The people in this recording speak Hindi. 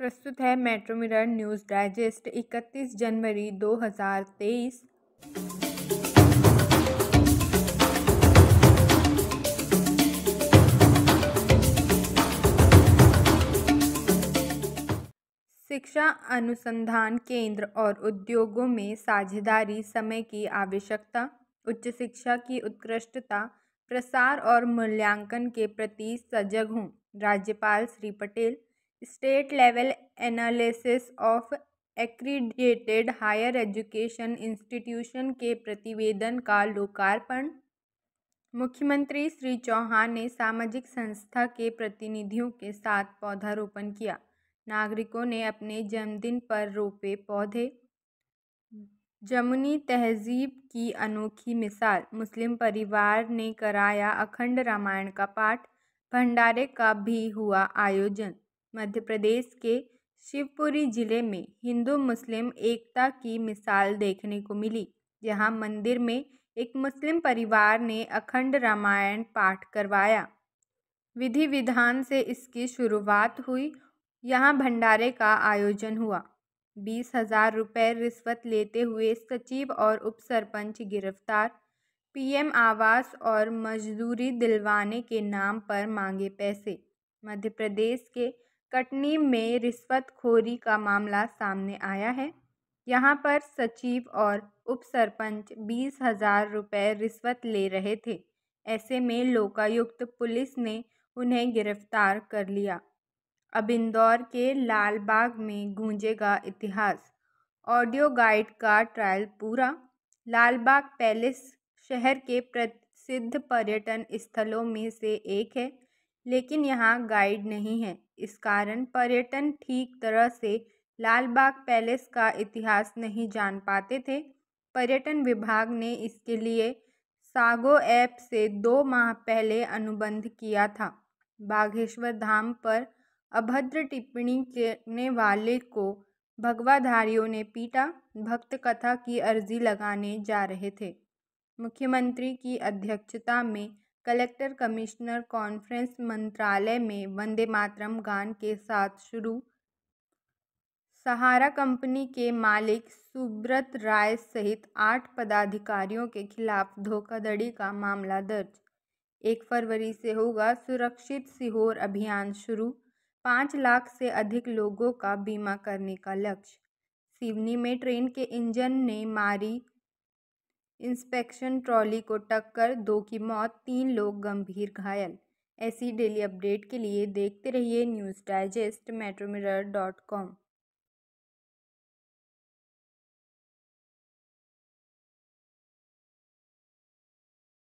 प्रस्तुत है मेट्रो मिरर न्यूज़ डाइजेस्ट 31 जनवरी 2023 शिक्षा अनुसंधान केंद्र और उद्योगों में साझेदारी समय की आवश्यकता उच्च शिक्षा की उत्कृष्टता प्रसार और मूल्यांकन के प्रति सजग हूँ राज्यपाल Shri Patel state level analysis of accredited higher education institution के प्रतिवेदन का लोकार्पण मुख्यमंत्री श्री चौहान ने सामाजिक संस्था के प्रतिनिधियों के साथ पौधारोपण किया नागरिकों ने अपने जन्मदिन पर रोपे पौधे जमुनी तहजीब की अनोखी मिसाल मुस्लिम परिवार ने कराया अखंड रामायण का पाठ भंडारे का भी हुआ आयोजन मध्य प्रदेश के शिवपुरी ज़िले में हिंदू मुस्लिम एकता की मिसाल देखने को मिली जहां मंदिर में एक मुस्लिम परिवार ने अखंड रामायण पाठ करवाया विधि विधान से इसकी शुरुआत हुई यहाँ भंडारे का आयोजन हुआ बीस हजार रुपये रिश्वत लेते हुए सचिव और उप सरपंच गिरफ्तार पीएम आवास और मजदूरी दिलवाने के नाम पर मांगे पैसे मध्य प्रदेश के कटनी में रिश्वतखोरी का मामला सामने आया है यहाँ पर सचिव और उप सरपंच बीस हजार रुपये रिश्वत ले रहे थे ऐसे में लोकायुक्त पुलिस ने उन्हें गिरफ्तार कर लिया अब इंदौर के लालबाग में गूंजेगा इतिहास ऑडियो गाइड का ट्रायल पूरा लालबाग पैलेस शहर के प्रसिद्ध पर्यटन स्थलों में से एक है लेकिन यहाँ गाइड नहीं है इस कारण पर्यटन ठीक तरह से लाल बाग पैलेस का इतिहास नहीं जान पाते थे पर्यटन विभाग ने इसके लिए सागो ऐप से दो माह पहले अनुबंध किया था बागेश्वर धाम पर अभद्र टिप्पणी करने वाले को भगवाधारियों ने पीटा भक्त कथा की अर्जी लगाने जा रहे थे मुख्यमंत्री की अध्यक्षता में कलेक्टर कमिश्नर कॉन्फ्रेंस मंत्रालय में वंदे मातरम गान के साथ शुरू सहारा कंपनी के मालिक सुब्रत राय सहित आठ पदाधिकारियों के खिलाफ धोखाधड़ी का मामला दर्ज एक फरवरी से होगा सुरक्षित सीहोर अभियान शुरू पाँच लाख से अधिक लोगों का बीमा करने का लक्ष्य सिवनी में ट्रेन के इंजन ने मारी इंस्पेक्शन ट्रॉली को टक्कर दो की मौत तीन लोग गंभीर घायल ऐसी डेली अपडेट के लिए देखते रहिए news digest metro dot com